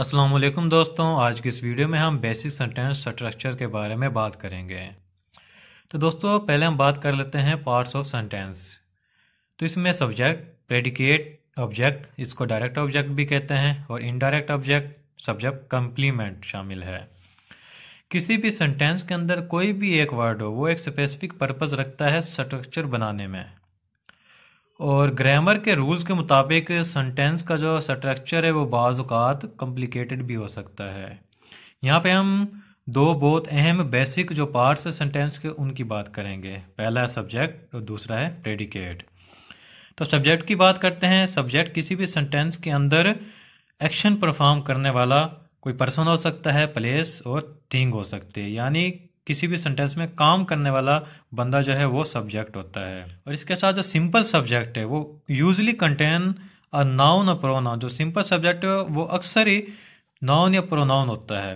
असलम दोस्तों आज की इस वीडियो में हम बेसिक सेंटेंस स्ट्रक्चर के बारे में बात करेंगे तो दोस्तों पहले हम बात कर लेते हैं पार्ट्स ऑफ सेंटेंस तो इसमें सब्जेक्ट प्रेडिकेट ऑब्जेक्ट इसको डायरेक्ट ऑब्जेक्ट भी कहते हैं और इनडायरेक्ट ऑब्जेक्ट सब्जेक्ट कम्प्लीमेंट शामिल है किसी भी सेंटेंस के अंदर कोई भी एक वर्ड हो वो एक स्पेसिफिक पर्पज़ रखता है स्ट्रक्चर बनाने में और ग्रामर के रूल्स के मुताबिक सेंटेंस का जो स्ट्रक्चर है वो बाज़ात कॉम्प्लिकेटेड भी हो सकता है यहाँ पे हम दो बहुत अहम बेसिक जो पार्ट्स है सेंटेंस के उनकी बात करेंगे पहला है सब्जेक्ट और दूसरा है प्रेडिकेट तो सब्जेक्ट की बात करते हैं सब्जेक्ट किसी भी सेंटेंस के अंदर एक्शन परफॉर्म करने वाला कोई पर्सन हो सकता है प्लेस और थिंग हो सकती है यानी किसी भी सेंटेंस में काम करने वाला बंदा जो है वो सब्जेक्ट होता है और इसके साथ जो सिंपल सब्जेक्ट है वो usually contain a noun a pronoun जो सिंपल सब्जेक्ट है वो अक्सर ही नाउन या प्रोनाउन होता है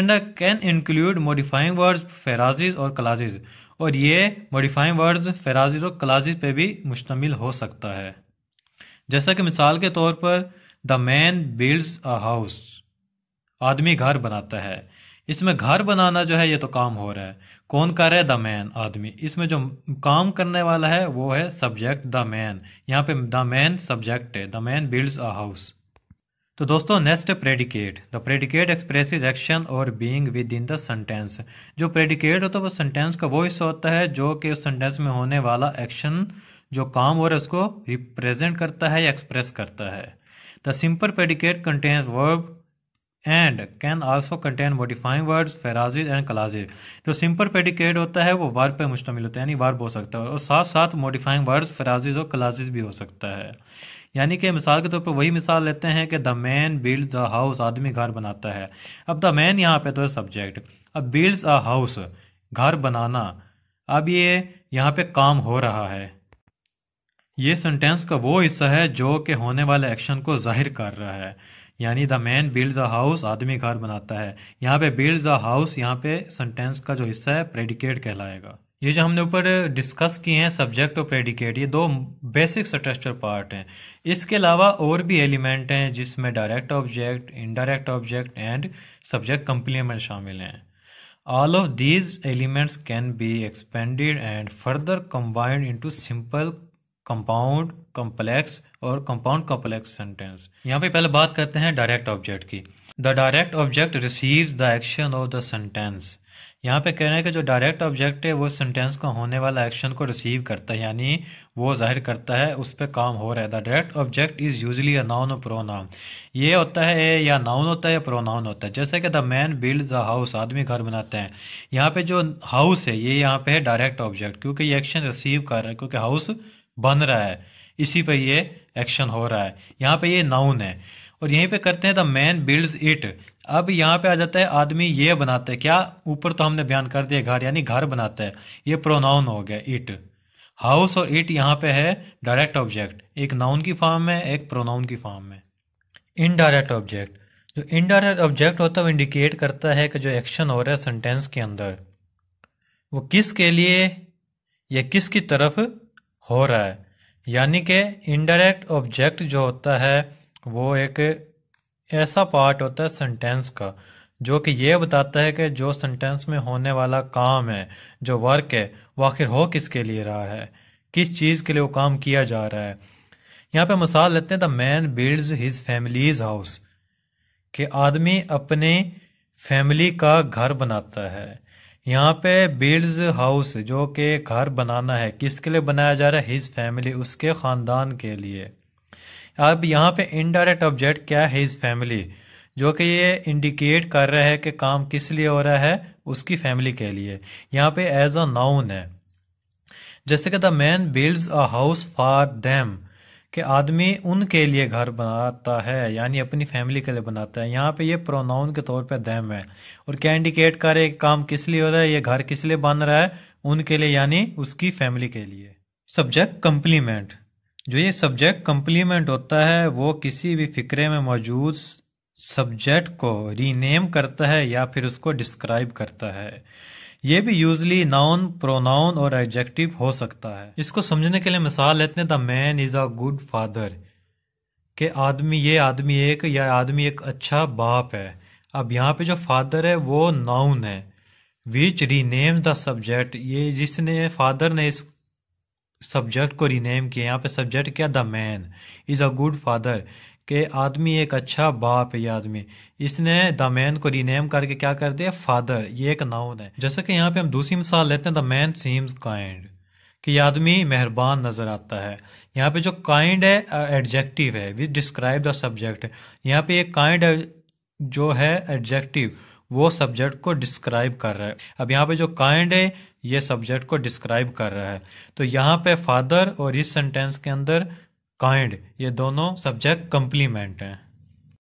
and can include modifying words phrases और क्लाजिज और ये मॉडिफाइंग वर्ड्स फेराजिज और क्लाजिज पे भी मुश्तमिल हो सकता है जैसा कि मिसाल के तौर पर the man builds a house आदमी घर बनाता है इसमें घर बनाना जो है ये तो काम हो रहा है कौन कर रहा है द मैन आदमी इसमें जो काम करने वाला है वो है सब्जेक्ट द मैन यहाँ पे द मैन सब्जेक्ट है the man builds a house तो दोस्तों next predicate the predicate express action और being within the sentence जो प्रेडिकेट होता है वो सेंटेंस का वो हिस्सा होता है जो कि उस सेंटेंस में होने वाला एक्शन जो काम हो रहा है उसको रिप्रेजेंट करता है या एक्सप्रेस करता है the simple predicate contains verb and can also contain modifying words phrases and clauses जो सिंपल पेडिकेट होता है वो वर्ब पे मुश्तमिल होता है यानी वर्ब हो सकता है और साथ साथ मोडिफाइंग वर्ड्स फेराजिज और कलाजिज भी हो सकता है यानी कि मिसाल के तौर तो पर वही मिसाल लेते हैं कि the man build a house आदमी घर बनाता है अब द मैन यहाँ पे तो है सब्जेक्ट अब बिल्ड अ हाउस घर बनाना अब ये यहाँ पे काम हो रहा है ये सेंटेंस का वो हिस्सा है जो कि होने वाले एक्शन को जाहिर कर रहा है यानी the man builds a house आदमी घर बनाता है यहाँ पे बिल्ड्स अ हाउस यहाँ पे सेंटेंस का जो हिस्सा है प्रेडिकेट कहलाएगा ये जो हमने ऊपर डिस्कस किए हैं सब्जेक्ट और प्रेडिकेट ये दो बेसिक स्ट्रक्चर पार्ट हैं इसके अलावा और भी एलिमेंट हैं जिसमें direct object indirect object and subject complement शामिल हैं all of these elements can be expanded and further combined into simple compound complex और कंपाउंड कॉम्प्लेक्स सेंटेंस यहाँ पे पहले बात करते हैं डायरेक्ट ऑब्जेक्ट की the direct object receives the action of the sentence यहाँ पे कह रहे हैं कि जो डायरेक्ट ऑब्जेक्ट है वो सेंटेंस का होने वाला एक्शन को रिसीव करता है यानी वो जाहिर करता है उस पर काम हो रहा है the direct object is usually a noun और प्रोनाउन ये होता है या नाउन होता है या प्रोनाउन होता है जैसे कि the man build the house आदमी घर बनाते हैं यहाँ पे जो हाउस है ये यहाँ पे है डायरेक्ट ऑब्जेक्ट क्योंकि ये एक्शन रिसीव कर रहा है क्योंकि हाउस बन रहा है इसी पे ये एक्शन हो रहा है यहाँ पे ये नाउन है और यहीं पे करते हैं द मैन बिल्ड्स इट अब यहाँ पे आ जाता है आदमी ये बनाता है क्या ऊपर तो हमने बयान कर दिया घर यानी घर बनाता है ये प्रोनाउन हो गया इट हाउस और इट यहाँ पे है डायरेक्ट ऑब्जेक्ट एक नाउन की फॉर्म है एक प्रोनाउन की फॉर्म है इनडायरेक्ट ऑब्जेक्ट जो इनडायरेक्ट ऑब्जेक्ट होता है वो इंडिकेट करता है कि जो एक्शन हो रहा है सेंटेंस के अंदर वो किस के लिए या किसकी तरफ हो रहा है यानी कि इनडायरेक्ट ऑब्जेक्ट जो होता है वो एक ऐसा पार्ट होता है सेंटेंस का जो कि ये बताता है कि जो सेंटेंस में होने वाला काम है जो वर्क है वो आखिर हो किसके लिए रहा है किस चीज़ के लिए वो काम किया जा रहा है यहाँ पे मिसाल लेते हैं the man builds his families house कि आदमी अपने फैमिली का घर बनाता है यहाँ पे बिल्ड हाउस जो कि घर बनाना है किसके लिए बनाया जा रहा है हिज फैमिली उसके ख़ानदान के लिए अब यहाँ पे इनडायरेक्ट ऑब्जेक्ट क्या है हिज फैमिली जो कि ये इंडिकेट कर रहा है कि काम किस लिए हो रहा है उसकी फैमिली के लिए यहाँ पे एज अ नाउन है जैसे कि the man builds a house for them कि आदमी उनके लिए घर बनाता है यानी अपनी फैमिली के लिए बनाता है यहाँ पे ये प्रोनाउन के तौर पे दैम है और क्या इंडिकेट करे काम किस लिए हो रहा है ये घर किस लिए बन रहा है उनके लिए यानी उसकी फैमिली के लिए सब्जेक्ट कंप्लीमेंट जो ये सब्जेक्ट कंप्लीमेंट होता है वो किसी भी फिक्रे में मौजूद सब्जेक्ट को रीनेम करता है या फिर उसको डिस्क्राइब करता है ये भी यूजली नाउन प्रोनाउन और एडजेक्टिव हो सकता है इसको समझने के लिए मिसाल लेते हैं the man is a good father के आदमी ये आदमी एक या आदमी एक अच्छा बाप है अब यहाँ पे जो फादर है वो नाउन है विच रीनेम्स द सब्जेक्ट ये जिसने फादर ने इस सब्जेक्ट को रीनेम किया यहाँ पे सब्जेक्ट क्या the man is a good father के आदमी एक अच्छा बाप है ये आदमी इसने द मैन को रीनेम करके क्या कर दिया फादर ये एक नाउन है जैसे कि यहाँ पे हम दूसरी मिसाल लेते हैं द मैन सीम्स काइंड कि ये आदमी मेहरबान नजर आता है यहाँ पे जो काइंड है एडजेक्टिव है विच डिस्क्राइब द सब्जेक्ट यहाँ पे एक काइंड जो है एडजेक्टिव वो सब्जेक्ट को डिस्क्राइब कर रहा है अब यहाँ पे जो काइंड है ये सब्जेक्ट को डिस्क्राइब कर रहा है तो यहाँ पे फादर और इस सेंटेंस के अंदर काइंड ये दोनों सब्जेक्ट कंप्लीमेंट हैं